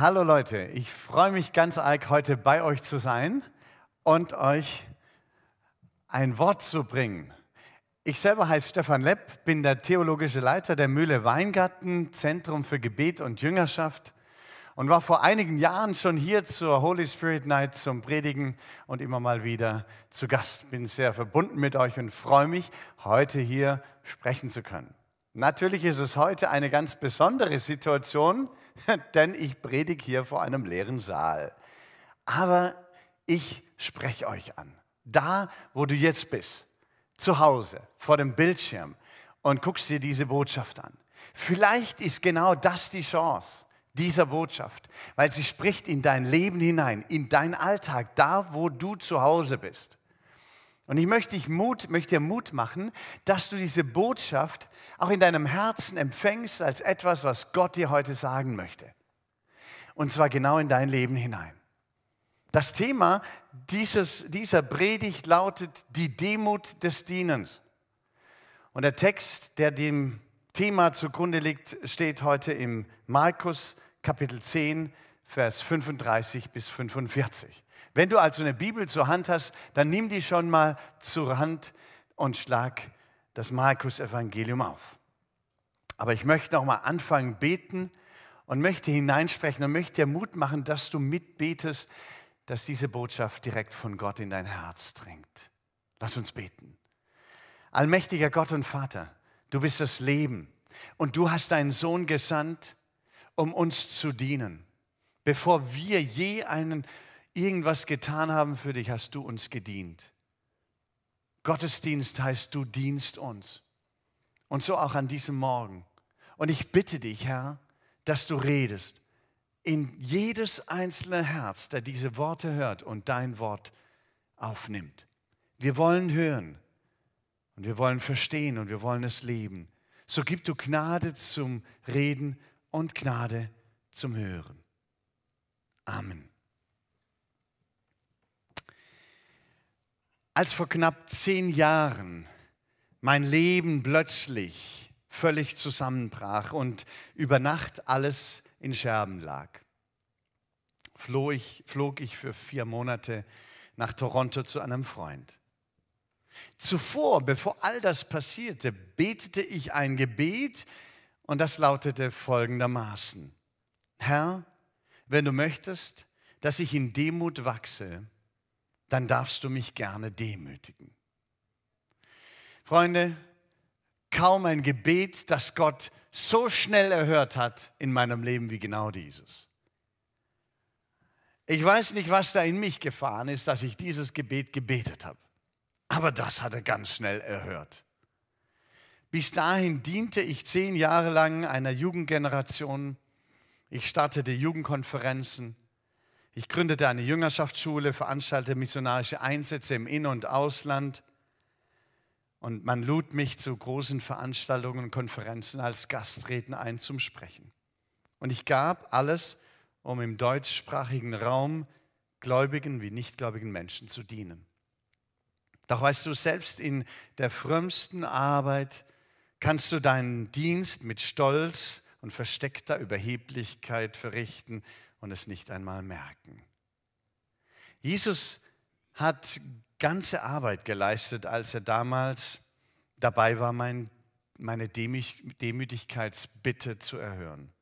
Hallo Leute, ich freue mich ganz arg, heute bei euch zu sein und euch ein Wort zu bringen. Ich selber heiße Stefan Lepp, bin der theologische Leiter der Mühle Weingarten, Zentrum für Gebet und Jüngerschaft und war vor einigen Jahren schon hier zur Holy Spirit Night zum Predigen und immer mal wieder zu Gast. Bin sehr verbunden mit euch und freue mich, heute hier sprechen zu können. Natürlich ist es heute eine ganz besondere Situation, denn ich predige hier vor einem leeren Saal. Aber ich spreche euch an. Da, wo du jetzt bist, zu Hause, vor dem Bildschirm und guckst dir diese Botschaft an. Vielleicht ist genau das die Chance dieser Botschaft, weil sie spricht in dein Leben hinein, in deinen Alltag, da, wo du zu Hause bist. Und ich möchte, dich Mut, möchte dir Mut machen, dass du diese Botschaft auch in deinem Herzen empfängst als etwas, was Gott dir heute sagen möchte. Und zwar genau in dein Leben hinein. Das Thema dieses, dieser Predigt lautet die Demut des Dienens. Und der Text, der dem Thema zugrunde liegt, steht heute im Markus Kapitel 10, Vers 35 bis 45. Wenn du also eine Bibel zur Hand hast, dann nimm die schon mal zur Hand und schlag das Markus-Evangelium auf. Aber ich möchte noch mal anfangen beten und möchte hineinsprechen und möchte dir Mut machen, dass du mitbetest, dass diese Botschaft direkt von Gott in dein Herz dringt. Lass uns beten. Allmächtiger Gott und Vater, du bist das Leben und du hast deinen Sohn gesandt, um uns zu dienen. Bevor wir je einen irgendwas getan haben für dich, hast du uns gedient. Gottesdienst heißt, du dienst uns. Und so auch an diesem Morgen. Und ich bitte dich, Herr, dass du redest in jedes einzelne Herz, der diese Worte hört und dein Wort aufnimmt. Wir wollen hören und wir wollen verstehen und wir wollen es leben. So gib du Gnade zum Reden und Gnade zum Hören. Amen. als vor knapp zehn Jahren mein Leben plötzlich völlig zusammenbrach und über Nacht alles in Scherben lag, flog ich, flog ich für vier Monate nach Toronto zu einem Freund. Zuvor, bevor all das passierte, betete ich ein Gebet und das lautete folgendermaßen. Herr, wenn du möchtest, dass ich in Demut wachse, dann darfst du mich gerne demütigen. Freunde, kaum ein Gebet, das Gott so schnell erhört hat in meinem Leben wie genau dieses. Ich weiß nicht, was da in mich gefahren ist, dass ich dieses Gebet gebetet habe. Aber das hat er ganz schnell erhört. Bis dahin diente ich zehn Jahre lang einer Jugendgeneration. Ich startete Jugendkonferenzen. Ich gründete eine Jüngerschaftsschule, veranstaltete missionarische Einsätze im In- und Ausland. Und man lud mich zu großen Veranstaltungen und Konferenzen als Gastredner ein zum Sprechen. Und ich gab alles, um im deutschsprachigen Raum gläubigen wie nichtgläubigen Menschen zu dienen. Doch weißt du, selbst in der frömmsten Arbeit kannst du deinen Dienst mit Stolz und versteckter Überheblichkeit verrichten, und es nicht einmal merken. Jesus hat ganze Arbeit geleistet, als er damals dabei war, mein, meine Demütigkeitsbitte zu erhören.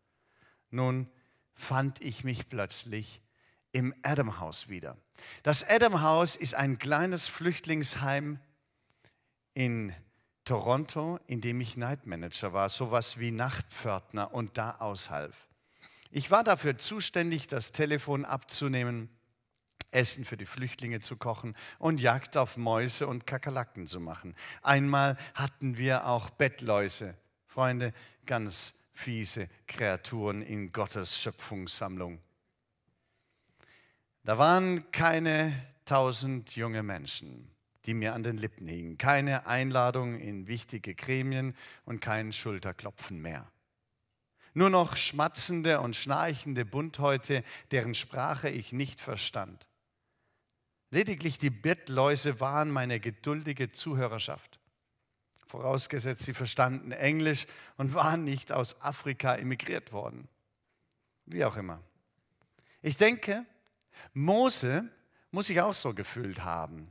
Nun fand ich mich plötzlich im Adamhaus wieder. Das Adamhaus ist ein kleines Flüchtlingsheim in Toronto, in dem ich Nightmanager war, sowas wie Nachtpförtner und da aushalf. Ich war dafür zuständig, das Telefon abzunehmen, Essen für die Flüchtlinge zu kochen und Jagd auf Mäuse und Kakerlaken zu machen. Einmal hatten wir auch Bettläuse. Freunde, ganz fiese Kreaturen in Gottes Schöpfungssammlung. Da waren keine tausend junge Menschen, die mir an den Lippen hingen, keine Einladung in wichtige Gremien und kein Schulterklopfen mehr nur noch schmatzende und schnarchende Bunthäute, deren Sprache ich nicht verstand. Lediglich die Bettläuse waren meine geduldige Zuhörerschaft. Vorausgesetzt, sie verstanden Englisch und waren nicht aus Afrika emigriert worden. Wie auch immer. Ich denke, Mose muss sich auch so gefühlt haben,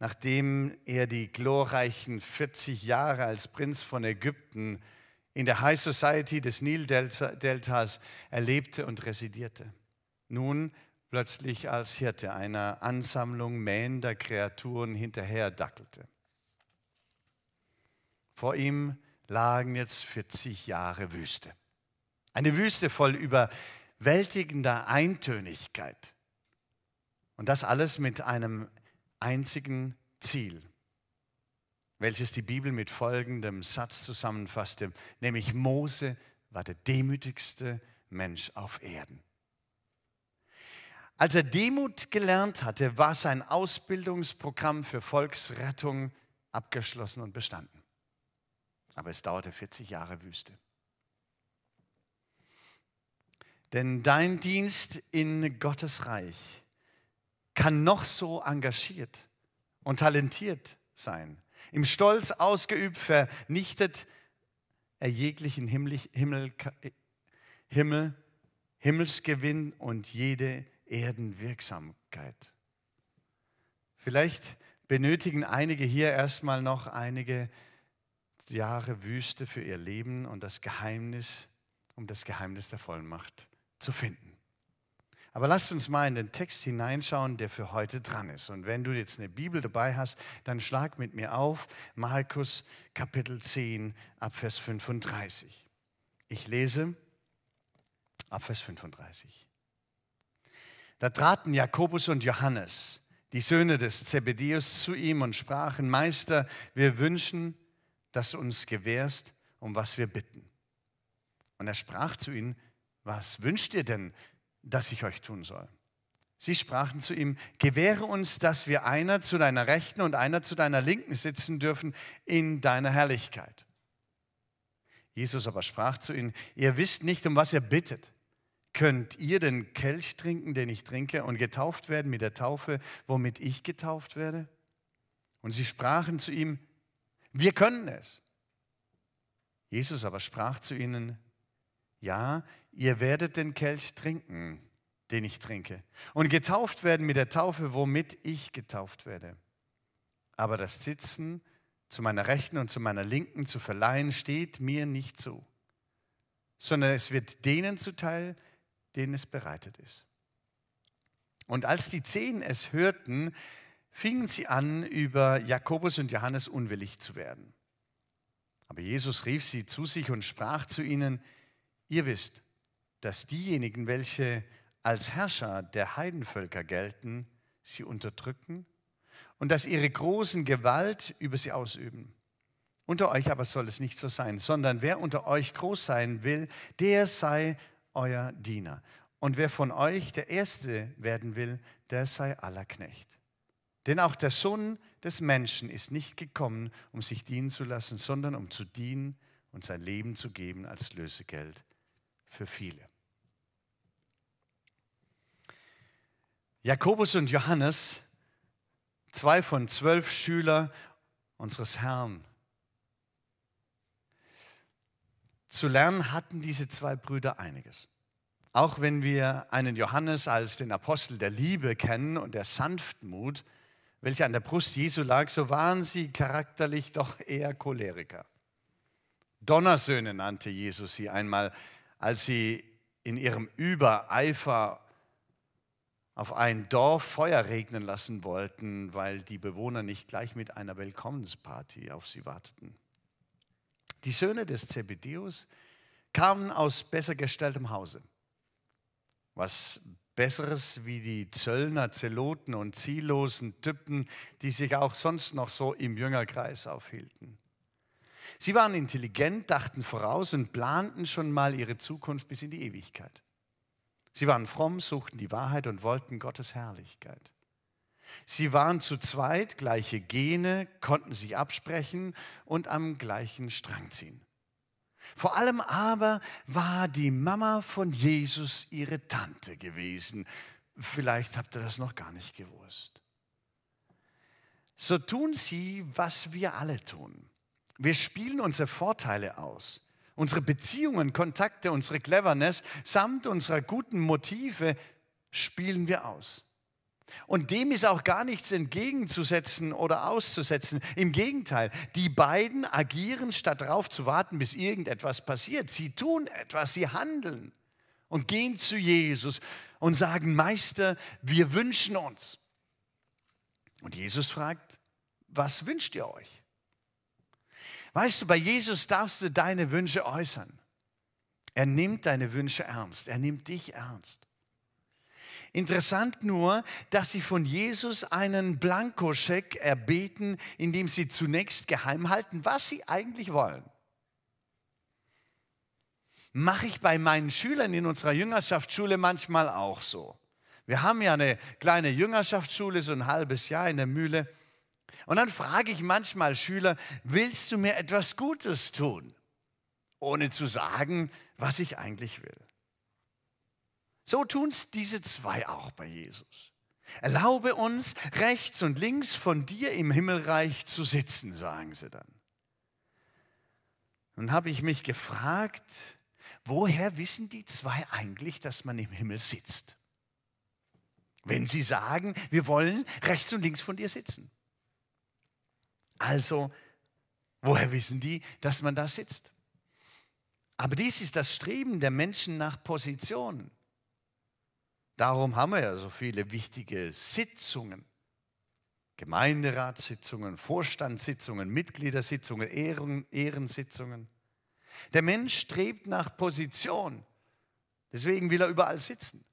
nachdem er die glorreichen 40 Jahre als Prinz von Ägypten in der High Society des Nildeltas erlebte und residierte. Nun plötzlich als Hirte einer Ansammlung mähender Kreaturen hinterher dackelte. Vor ihm lagen jetzt 40 Jahre Wüste. Eine Wüste voll überwältigender Eintönigkeit. Und das alles mit einem einzigen Ziel, welches die Bibel mit folgendem Satz zusammenfasste, nämlich Mose war der demütigste Mensch auf Erden. Als er Demut gelernt hatte, war sein Ausbildungsprogramm für Volksrettung abgeschlossen und bestanden. Aber es dauerte 40 Jahre Wüste. Denn dein Dienst in Gottes Reich kann noch so engagiert und talentiert sein. Im Stolz ausgeübt, vernichtet er jeglichen himmlisch, Himmel, Himmel, Himmelsgewinn und jede Erdenwirksamkeit. Vielleicht benötigen einige hier erstmal noch einige Jahre Wüste für ihr Leben und das Geheimnis, um das Geheimnis der Vollmacht zu finden. Aber lasst uns mal in den Text hineinschauen, der für heute dran ist. Und wenn du jetzt eine Bibel dabei hast, dann schlag mit mir auf Markus Kapitel 10 ab Vers 35. Ich lese ab Vers 35. Da traten Jakobus und Johannes, die Söhne des Zebedäus, zu ihm und sprachen, Meister, wir wünschen, dass du uns gewährst, um was wir bitten. Und er sprach zu ihnen, was wünscht ihr denn, das ich euch tun soll. Sie sprachen zu ihm, gewähre uns, dass wir einer zu deiner Rechten und einer zu deiner Linken sitzen dürfen in deiner Herrlichkeit. Jesus aber sprach zu ihnen, ihr wisst nicht, um was ihr bittet. Könnt ihr den Kelch trinken, den ich trinke, und getauft werden mit der Taufe, womit ich getauft werde? Und sie sprachen zu ihm, wir können es. Jesus aber sprach zu ihnen, ja, ihr werdet den Kelch trinken, den ich trinke, und getauft werden mit der Taufe, womit ich getauft werde. Aber das Sitzen zu meiner Rechten und zu meiner Linken zu verleihen, steht mir nicht zu, sondern es wird denen zuteil, denen es bereitet ist. Und als die Zehn es hörten, fingen sie an, über Jakobus und Johannes unwillig zu werden. Aber Jesus rief sie zu sich und sprach zu ihnen, ihr wisst, dass diejenigen, welche als Herrscher der Heidenvölker gelten, sie unterdrücken und dass ihre großen Gewalt über sie ausüben. Unter euch aber soll es nicht so sein, sondern wer unter euch groß sein will, der sei euer Diener. Und wer von euch der Erste werden will, der sei aller Knecht. Denn auch der Sohn des Menschen ist nicht gekommen, um sich dienen zu lassen, sondern um zu dienen und sein Leben zu geben als Lösegeld für viele. Jakobus und Johannes, zwei von zwölf Schüler unseres Herrn. Zu lernen hatten diese zwei Brüder einiges. Auch wenn wir einen Johannes als den Apostel der Liebe kennen und der Sanftmut, welche an der Brust Jesu lag, so waren sie charakterlich doch eher Choleriker. Donnersöhne nannte Jesus sie einmal, als sie in ihrem Übereifer auf ein Dorf Feuer regnen lassen wollten, weil die Bewohner nicht gleich mit einer Willkommensparty auf sie warteten. Die Söhne des Zebedeus kamen aus besser gestelltem Hause. Was Besseres wie die Zöllner, Zeloten und ziellosen Typen, die sich auch sonst noch so im Jüngerkreis aufhielten. Sie waren intelligent, dachten voraus und planten schon mal ihre Zukunft bis in die Ewigkeit. Sie waren fromm, suchten die Wahrheit und wollten Gottes Herrlichkeit. Sie waren zu zweit, gleiche Gene, konnten sich absprechen und am gleichen Strang ziehen. Vor allem aber war die Mama von Jesus ihre Tante gewesen. Vielleicht habt ihr das noch gar nicht gewusst. So tun sie, was wir alle tun. Wir spielen unsere Vorteile aus unsere Beziehungen, Kontakte, unsere Cleverness samt unserer guten Motive spielen wir aus. Und dem ist auch gar nichts entgegenzusetzen oder auszusetzen. Im Gegenteil, die beiden agieren, statt darauf zu warten, bis irgendetwas passiert. Sie tun etwas, sie handeln und gehen zu Jesus und sagen, Meister, wir wünschen uns. Und Jesus fragt, was wünscht ihr euch? Weißt du, bei Jesus darfst du deine Wünsche äußern. Er nimmt deine Wünsche ernst. Er nimmt dich ernst. Interessant nur, dass sie von Jesus einen Blankoscheck erbeten, indem sie zunächst geheim halten, was sie eigentlich wollen. Mache ich bei meinen Schülern in unserer Jüngerschaftsschule manchmal auch so. Wir haben ja eine kleine Jüngerschaftsschule, so ein halbes Jahr in der Mühle. Und dann frage ich manchmal Schüler, willst du mir etwas Gutes tun? Ohne zu sagen, was ich eigentlich will. So tun es diese zwei auch bei Jesus. Erlaube uns, rechts und links von dir im Himmelreich zu sitzen, sagen sie dann. Nun habe ich mich gefragt, woher wissen die zwei eigentlich, dass man im Himmel sitzt? Wenn sie sagen, wir wollen rechts und links von dir sitzen. Also, woher wissen die, dass man da sitzt? Aber dies ist das Streben der Menschen nach Positionen. Darum haben wir ja so viele wichtige Sitzungen. Gemeinderatssitzungen, Vorstandssitzungen, Mitgliedersitzungen, Ehren, Ehrensitzungen. Der Mensch strebt nach Position. Deswegen will er überall sitzen.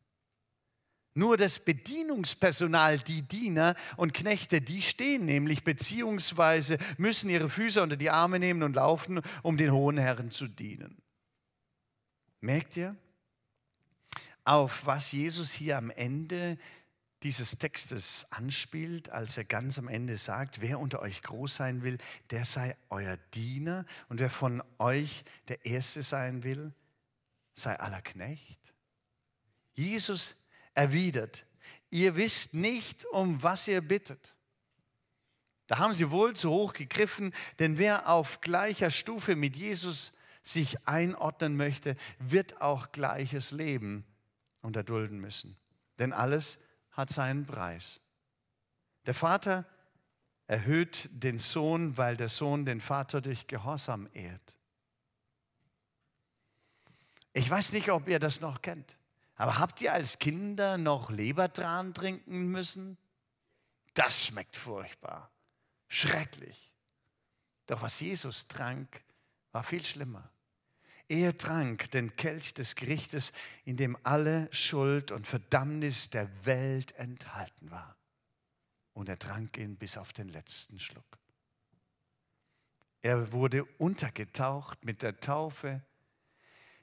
Nur das Bedienungspersonal, die Diener und Knechte, die stehen nämlich beziehungsweise müssen ihre Füße unter die Arme nehmen und laufen, um den hohen Herren zu dienen. Merkt ihr, auf was Jesus hier am Ende dieses Textes anspielt, als er ganz am Ende sagt, wer unter euch groß sein will, der sei euer Diener und wer von euch der Erste sein will, sei aller Knecht. Jesus erwidert, ihr wisst nicht, um was ihr bittet. Da haben sie wohl zu hoch gegriffen, denn wer auf gleicher Stufe mit Jesus sich einordnen möchte, wird auch gleiches Leben unterdulden müssen. Denn alles hat seinen Preis. Der Vater erhöht den Sohn, weil der Sohn den Vater durch Gehorsam ehrt. Ich weiß nicht, ob ihr das noch kennt. Aber habt ihr als Kinder noch Lebertran trinken müssen? Das schmeckt furchtbar, schrecklich. Doch was Jesus trank, war viel schlimmer. Er trank den Kelch des Gerichtes, in dem alle Schuld und Verdammnis der Welt enthalten war. Und er trank ihn bis auf den letzten Schluck. Er wurde untergetaucht mit der Taufe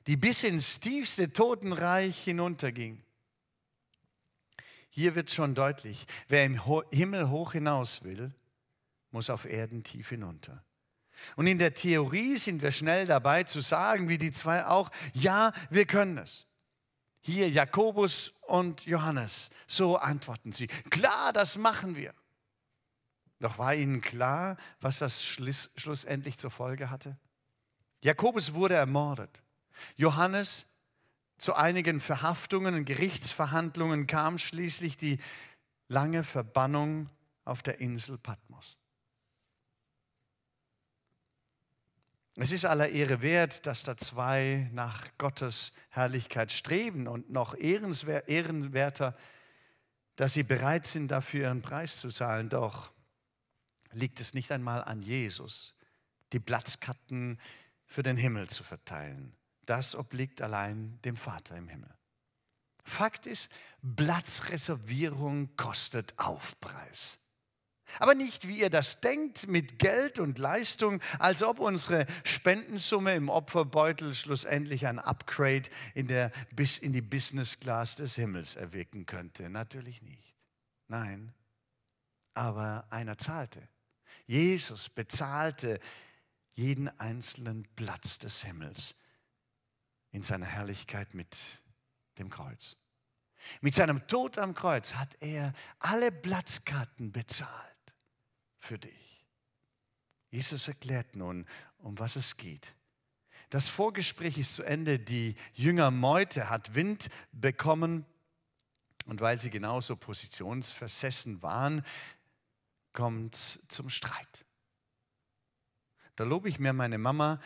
die bis ins tiefste Totenreich hinunterging. Hier wird schon deutlich, wer im Himmel hoch hinaus will, muss auf Erden tief hinunter. Und in der Theorie sind wir schnell dabei zu sagen, wie die zwei auch, ja, wir können es. Hier Jakobus und Johannes, so antworten sie, klar, das machen wir. Doch war ihnen klar, was das schlussendlich zur Folge hatte? Jakobus wurde ermordet. Johannes zu einigen Verhaftungen und Gerichtsverhandlungen kam schließlich die lange Verbannung auf der Insel Patmos. Es ist aller Ehre wert, dass da zwei nach Gottes Herrlichkeit streben und noch ehrenwerter, dass sie bereit sind, dafür ihren Preis zu zahlen. Doch liegt es nicht einmal an Jesus, die Platzkarten für den Himmel zu verteilen, das obliegt allein dem Vater im Himmel. Fakt ist, Platzreservierung kostet Aufpreis. Aber nicht, wie ihr das denkt, mit Geld und Leistung, als ob unsere Spendensumme im Opferbeutel schlussendlich ein Upgrade in der, bis in die Business Class des Himmels erwirken könnte. Natürlich nicht. Nein, aber einer zahlte. Jesus bezahlte jeden einzelnen Platz des Himmels in seiner Herrlichkeit mit dem Kreuz. Mit seinem Tod am Kreuz hat er alle Platzkarten bezahlt für dich. Jesus erklärt nun, um was es geht. Das Vorgespräch ist zu Ende. Die Jünger Meute hat Wind bekommen und weil sie genauso positionsversessen waren, kommt es zum Streit. Da lobe ich mir meine Mama,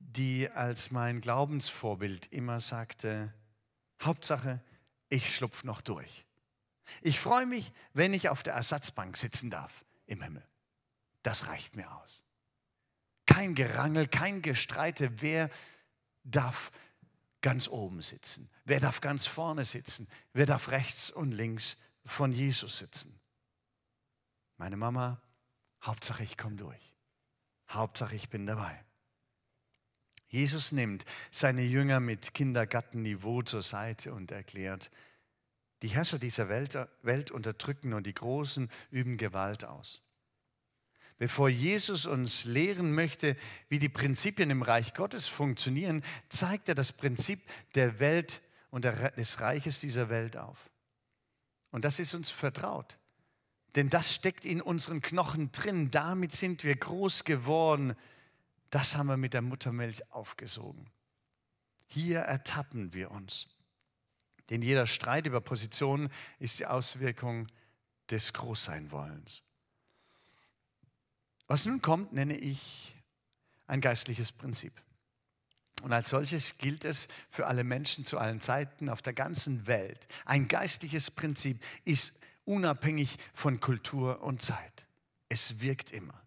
die als mein Glaubensvorbild immer sagte, Hauptsache, ich schlupf noch durch. Ich freue mich, wenn ich auf der Ersatzbank sitzen darf im Himmel. Das reicht mir aus. Kein Gerangel, kein Gestreite, wer darf ganz oben sitzen, wer darf ganz vorne sitzen, wer darf rechts und links von Jesus sitzen. Meine Mama, Hauptsache ich komme durch. Hauptsache ich bin dabei. Jesus nimmt seine Jünger mit Kindergattenniveau zur Seite und erklärt, die Herrscher dieser Welt, Welt unterdrücken und die Großen üben Gewalt aus. Bevor Jesus uns lehren möchte, wie die Prinzipien im Reich Gottes funktionieren, zeigt er das Prinzip der Welt und des Reiches dieser Welt auf. Und das ist uns vertraut. Denn das steckt in unseren Knochen drin. Damit sind wir groß geworden. Das haben wir mit der Muttermilch aufgesogen. Hier ertappen wir uns. Denn jeder Streit über Positionen ist die Auswirkung des Großseinwollens. Was nun kommt, nenne ich ein geistliches Prinzip. Und als solches gilt es für alle Menschen zu allen Zeiten auf der ganzen Welt. Ein geistliches Prinzip ist unabhängig von Kultur und Zeit. Es wirkt immer.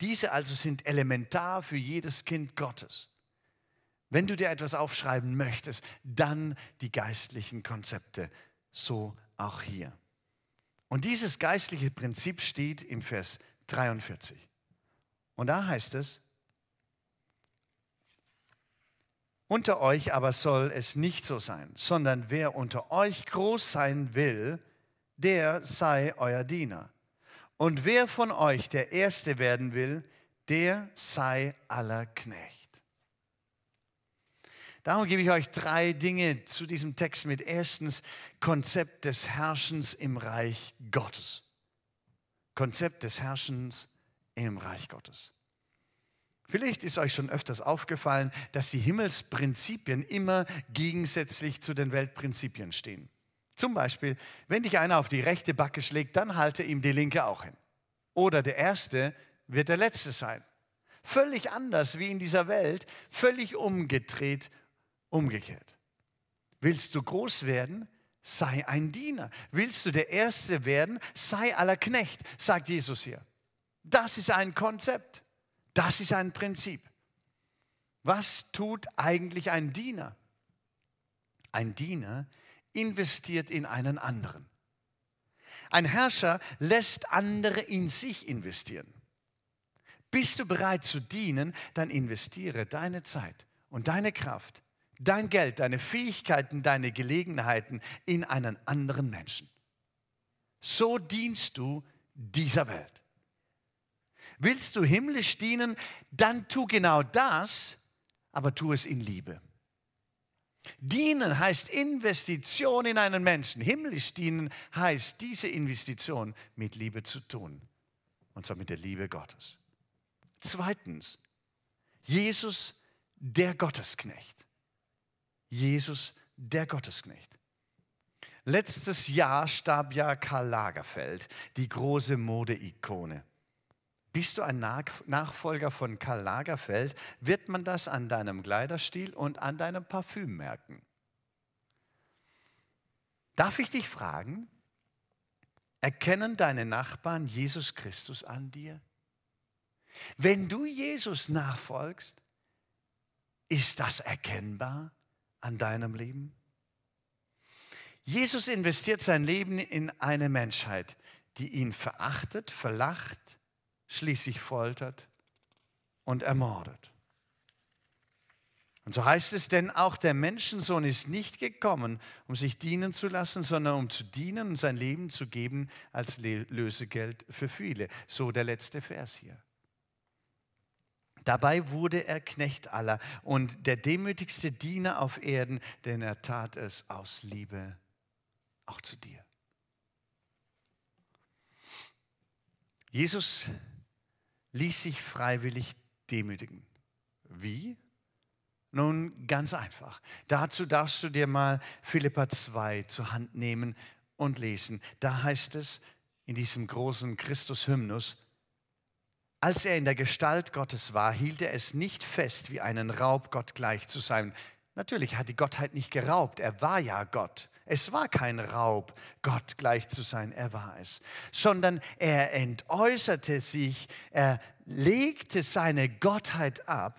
Diese also sind elementar für jedes Kind Gottes. Wenn du dir etwas aufschreiben möchtest, dann die geistlichen Konzepte, so auch hier. Und dieses geistliche Prinzip steht im Vers 43. Und da heißt es, unter euch aber soll es nicht so sein, sondern wer unter euch groß sein will, der sei euer Diener. Und wer von euch der Erste werden will, der sei aller Knecht. Darum gebe ich euch drei Dinge zu diesem Text mit. Erstens, Konzept des Herrschens im Reich Gottes. Konzept des Herrschens im Reich Gottes. Vielleicht ist euch schon öfters aufgefallen, dass die Himmelsprinzipien immer gegensätzlich zu den Weltprinzipien stehen. Zum Beispiel, wenn dich einer auf die rechte Backe schlägt, dann halte ihm die linke auch hin. Oder der Erste wird der Letzte sein. Völlig anders wie in dieser Welt, völlig umgedreht, umgekehrt. Willst du groß werden? Sei ein Diener. Willst du der Erste werden? Sei aller Knecht, sagt Jesus hier. Das ist ein Konzept. Das ist ein Prinzip. Was tut eigentlich ein Diener? Ein Diener ist, investiert in einen anderen. Ein Herrscher lässt andere in sich investieren. Bist du bereit zu dienen, dann investiere deine Zeit und deine Kraft, dein Geld, deine Fähigkeiten, deine Gelegenheiten in einen anderen Menschen. So dienst du dieser Welt. Willst du himmlisch dienen, dann tu genau das, aber tu es in Liebe. Dienen heißt Investition in einen Menschen. Himmlisch dienen heißt, diese Investition mit Liebe zu tun. Und zwar mit der Liebe Gottes. Zweitens, Jesus der Gottesknecht. Jesus der Gottesknecht. Letztes Jahr starb ja Karl Lagerfeld, die große Modeikone. Bist du ein Nachfolger von Karl Lagerfeld, wird man das an deinem Kleiderstil und an deinem Parfüm merken. Darf ich dich fragen, erkennen deine Nachbarn Jesus Christus an dir? Wenn du Jesus nachfolgst, ist das erkennbar an deinem Leben? Jesus investiert sein Leben in eine Menschheit, die ihn verachtet, verlacht, schließlich foltert und ermordet. Und so heißt es denn auch, der Menschensohn ist nicht gekommen, um sich dienen zu lassen, sondern um zu dienen und sein Leben zu geben als Lösegeld für viele. So der letzte Vers hier. Dabei wurde er Knecht aller und der demütigste Diener auf Erden, denn er tat es aus Liebe auch zu dir. Jesus ließ sich freiwillig demütigen. Wie? Nun ganz einfach. Dazu darfst du dir mal Philippa 2 zur Hand nehmen und lesen. Da heißt es in diesem großen Christus-Hymnus, als er in der Gestalt Gottes war, hielt er es nicht fest, wie einen Raub Gott gleich zu sein. Natürlich hat die Gottheit nicht geraubt, er war ja Gott. Es war kein Raub, Gott gleich zu sein, er war es, sondern er entäußerte sich, er legte seine Gottheit ab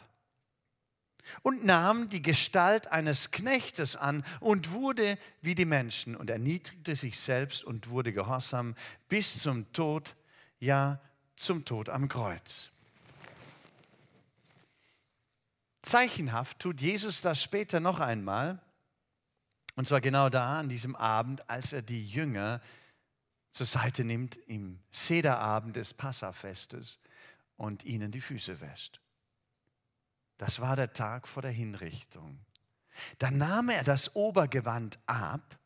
und nahm die Gestalt eines Knechtes an und wurde wie die Menschen und erniedrigte sich selbst und wurde gehorsam bis zum Tod, ja zum Tod am Kreuz. Zeichenhaft tut Jesus das später noch einmal und zwar genau da, an diesem Abend, als er die Jünger zur Seite nimmt im Sederabend des Passafestes und ihnen die Füße wäscht. Das war der Tag vor der Hinrichtung. Dann nahm er das Obergewand ab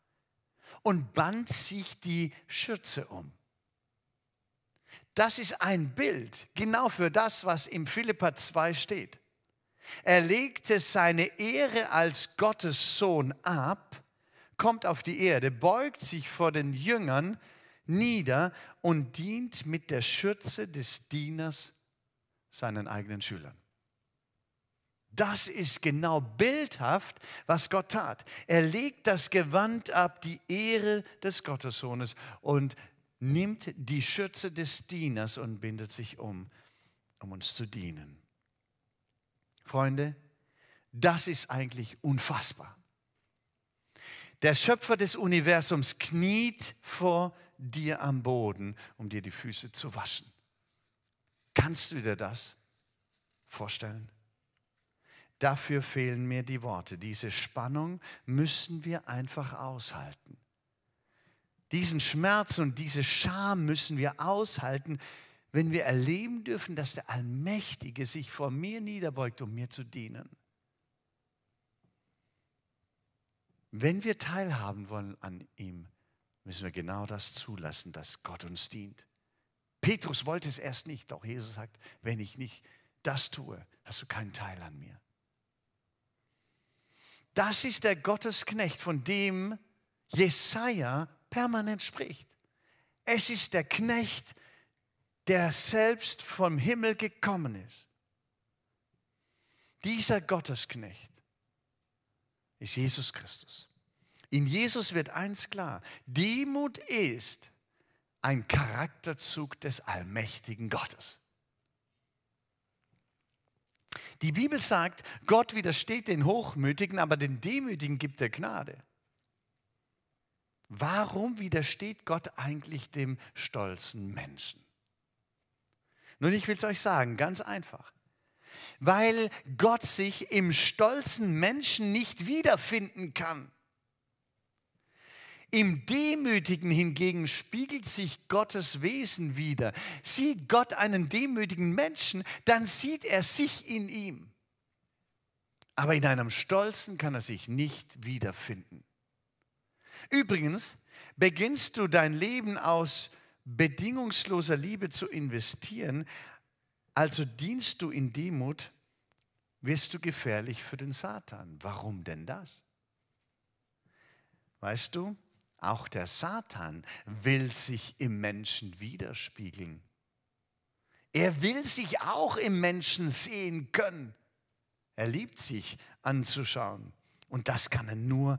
und band sich die Schürze um. Das ist ein Bild genau für das, was im Philippa 2 steht. Er legte seine Ehre als Gottes Sohn ab, kommt auf die Erde, beugt sich vor den Jüngern nieder und dient mit der Schürze des Dieners seinen eigenen Schülern. Das ist genau bildhaft, was Gott tat. Er legt das Gewand ab, die Ehre des Gottessohnes, und nimmt die Schürze des Dieners und bindet sich um, um uns zu dienen. Freunde, das ist eigentlich unfassbar. Der Schöpfer des Universums kniet vor dir am Boden, um dir die Füße zu waschen. Kannst du dir das vorstellen? Dafür fehlen mir die Worte. Diese Spannung müssen wir einfach aushalten. Diesen Schmerz und diese Scham müssen wir aushalten, wenn wir erleben dürfen, dass der Allmächtige sich vor mir niederbeugt, um mir zu dienen. Wenn wir teilhaben wollen an ihm, müssen wir genau das zulassen, dass Gott uns dient. Petrus wollte es erst nicht, doch Jesus sagt, wenn ich nicht das tue, hast du keinen Teil an mir. Das ist der Gottesknecht, von dem Jesaja permanent spricht. Es ist der Knecht, der der selbst vom Himmel gekommen ist. Dieser Gottesknecht ist Jesus Christus. In Jesus wird eins klar, Demut ist ein Charakterzug des allmächtigen Gottes. Die Bibel sagt, Gott widersteht den Hochmütigen, aber den Demütigen gibt er Gnade. Warum widersteht Gott eigentlich dem stolzen Menschen? Nun, ich will es euch sagen, ganz einfach. Weil Gott sich im stolzen Menschen nicht wiederfinden kann. Im Demütigen hingegen spiegelt sich Gottes Wesen wieder. Sieht Gott einen demütigen Menschen, dann sieht er sich in ihm. Aber in einem Stolzen kann er sich nicht wiederfinden. Übrigens, beginnst du dein Leben aus bedingungsloser Liebe zu investieren, also dienst du in Demut, wirst du gefährlich für den Satan. Warum denn das? Weißt du, auch der Satan will sich im Menschen widerspiegeln. Er will sich auch im Menschen sehen können. Er liebt sich anzuschauen. Und das kann er nur,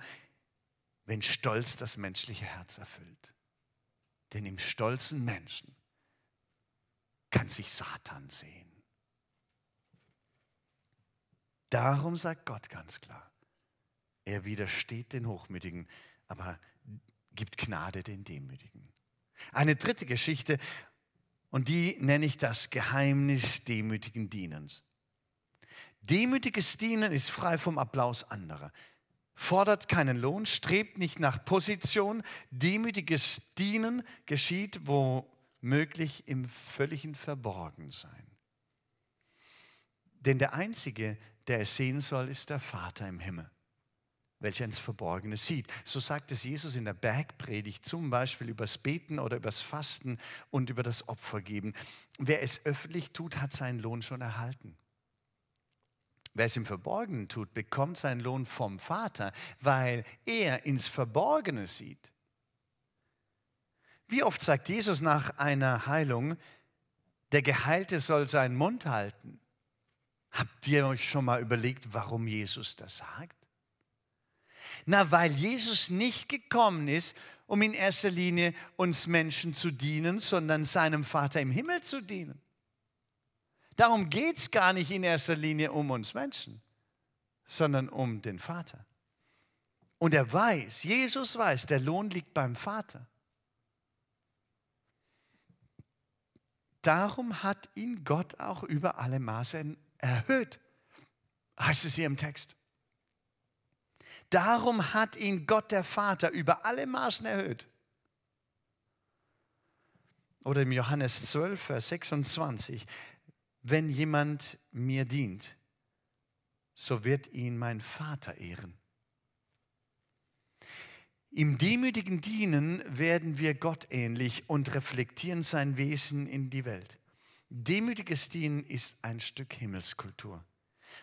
wenn Stolz das menschliche Herz erfüllt. Denn im stolzen Menschen kann sich Satan sehen. Darum sagt Gott ganz klar, er widersteht den Hochmütigen, aber gibt Gnade den Demütigen. Eine dritte Geschichte, und die nenne ich das Geheimnis demütigen Dienens. Demütiges Dienen ist frei vom Applaus anderer fordert keinen Lohn, strebt nicht nach Position, demütiges Dienen geschieht, womöglich im völligen Verborgensein. Denn der Einzige, der es sehen soll, ist der Vater im Himmel, welcher ins Verborgene sieht. So sagt es Jesus in der Bergpredigt, zum Beispiel übers Beten oder übers Fasten und über das Opfergeben. Wer es öffentlich tut, hat seinen Lohn schon erhalten. Wer es im Verborgenen tut, bekommt seinen Lohn vom Vater, weil er ins Verborgene sieht. Wie oft sagt Jesus nach einer Heilung, der Geheilte soll seinen Mund halten? Habt ihr euch schon mal überlegt, warum Jesus das sagt? Na, weil Jesus nicht gekommen ist, um in erster Linie uns Menschen zu dienen, sondern seinem Vater im Himmel zu dienen. Darum geht es gar nicht in erster Linie um uns Menschen, sondern um den Vater. Und er weiß, Jesus weiß, der Lohn liegt beim Vater. Darum hat ihn Gott auch über alle Maßen erhöht, heißt es hier im Text. Darum hat ihn Gott der Vater über alle Maßen erhöht. Oder im Johannes 12, Vers 26 wenn jemand mir dient, so wird ihn mein Vater ehren. Im demütigen Dienen werden wir Gott ähnlich und reflektieren sein Wesen in die Welt. Demütiges Dienen ist ein Stück Himmelskultur.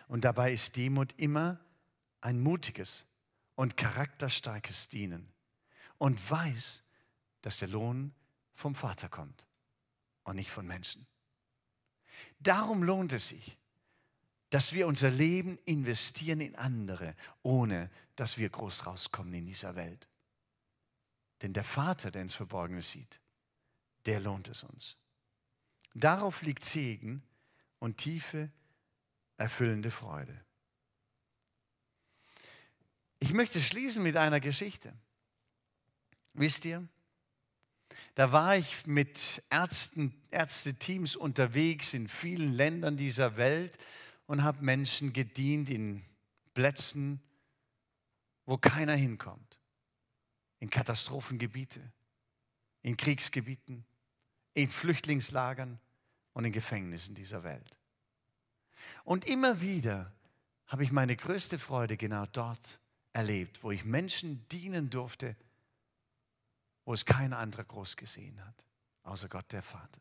Und dabei ist Demut immer ein mutiges und charakterstarkes Dienen und weiß, dass der Lohn vom Vater kommt und nicht von Menschen. Darum lohnt es sich, dass wir unser Leben investieren in andere, ohne dass wir groß rauskommen in dieser Welt. Denn der Vater, der ins Verborgene sieht, der lohnt es uns. Darauf liegt Segen und tiefe, erfüllende Freude. Ich möchte schließen mit einer Geschichte. Wisst ihr, da war ich mit Ärzten, Ärzteteams unterwegs in vielen Ländern dieser Welt und habe Menschen gedient in Plätzen, wo keiner hinkommt. In Katastrophengebiete, in Kriegsgebieten, in Flüchtlingslagern und in Gefängnissen dieser Welt. Und immer wieder habe ich meine größte Freude genau dort erlebt, wo ich Menschen dienen durfte, wo es kein anderer groß gesehen hat, außer Gott der Vater.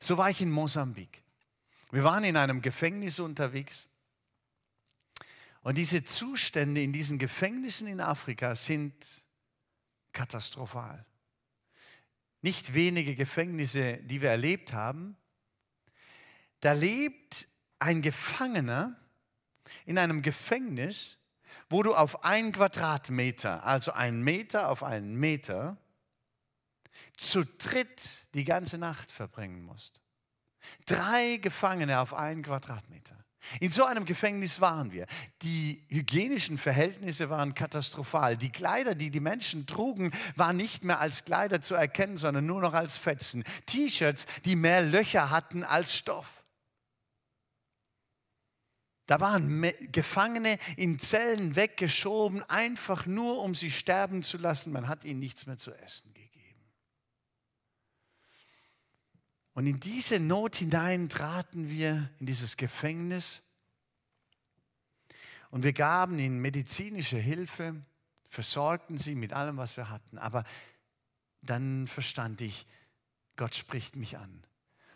So war ich in Mosambik. Wir waren in einem Gefängnis unterwegs. Und diese Zustände in diesen Gefängnissen in Afrika sind katastrophal. Nicht wenige Gefängnisse, die wir erlebt haben, da lebt ein Gefangener in einem Gefängnis, wo du auf einen Quadratmeter, also einen Meter auf einen Meter, zu dritt die ganze Nacht verbringen musst. Drei Gefangene auf einen Quadratmeter. In so einem Gefängnis waren wir. Die hygienischen Verhältnisse waren katastrophal. Die Kleider, die die Menschen trugen, waren nicht mehr als Kleider zu erkennen, sondern nur noch als Fetzen. T-Shirts, die mehr Löcher hatten als Stoff. Da waren Gefangene in Zellen weggeschoben, einfach nur um sie sterben zu lassen. Man hat ihnen nichts mehr zu essen gegeben. Und in diese Not hinein traten wir in dieses Gefängnis und wir gaben ihnen medizinische Hilfe, versorgten sie mit allem, was wir hatten. Aber dann verstand ich, Gott spricht mich an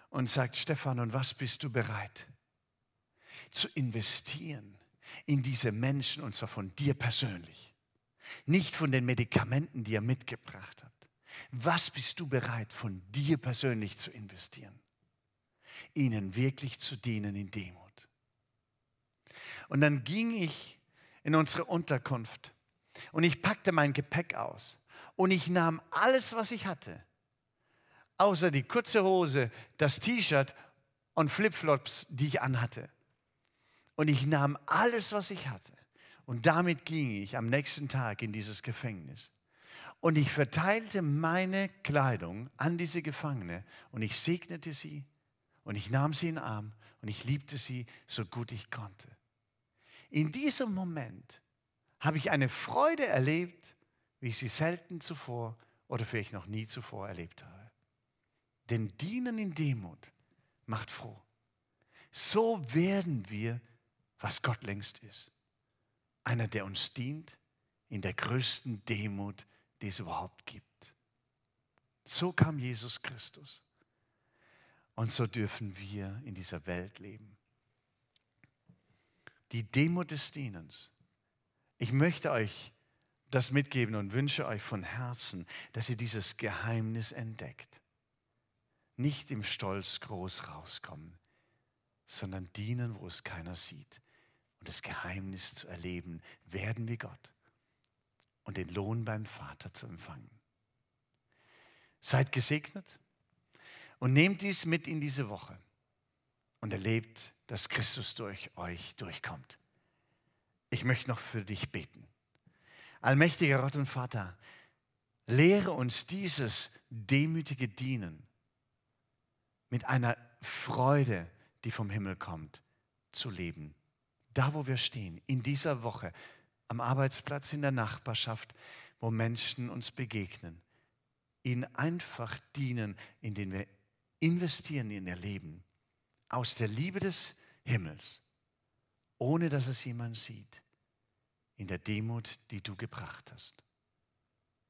und sagt, Stefan, und was bist du bereit zu investieren in diese Menschen, und zwar von dir persönlich, nicht von den Medikamenten, die er mitgebracht hat was bist du bereit, von dir persönlich zu investieren? Ihnen wirklich zu dienen in Demut. Und dann ging ich in unsere Unterkunft und ich packte mein Gepäck aus und ich nahm alles, was ich hatte, außer die kurze Hose, das T-Shirt und Flipflops, die ich anhatte. Und ich nahm alles, was ich hatte. Und damit ging ich am nächsten Tag in dieses Gefängnis. Und ich verteilte meine Kleidung an diese Gefangene und ich segnete sie und ich nahm sie in den Arm und ich liebte sie so gut ich konnte. In diesem Moment habe ich eine Freude erlebt, wie ich sie selten zuvor oder vielleicht noch nie zuvor erlebt habe. Denn Dienen in Demut macht froh. So werden wir, was Gott längst ist. Einer, der uns dient in der größten Demut, die es überhaupt gibt. So kam Jesus Christus. Und so dürfen wir in dieser Welt leben. Die Demut des Dienens. Ich möchte euch das mitgeben und wünsche euch von Herzen, dass ihr dieses Geheimnis entdeckt. Nicht im Stolz groß rauskommen, sondern dienen, wo es keiner sieht. Und das Geheimnis zu erleben, werden wir Gott und den Lohn beim Vater zu empfangen. Seid gesegnet und nehmt dies mit in diese Woche und erlebt, dass Christus durch euch durchkommt. Ich möchte noch für dich beten. Allmächtiger Gott und Vater, lehre uns dieses demütige Dienen mit einer Freude, die vom Himmel kommt, zu leben. Da, wo wir stehen, in dieser Woche, am Arbeitsplatz, in der Nachbarschaft, wo Menschen uns begegnen. Ihnen einfach dienen, indem wir investieren in ihr Leben. Aus der Liebe des Himmels, ohne dass es jemand sieht. In der Demut, die du gebracht hast.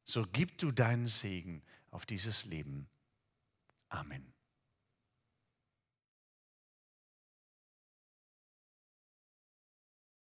So gib du deinen Segen auf dieses Leben. Amen.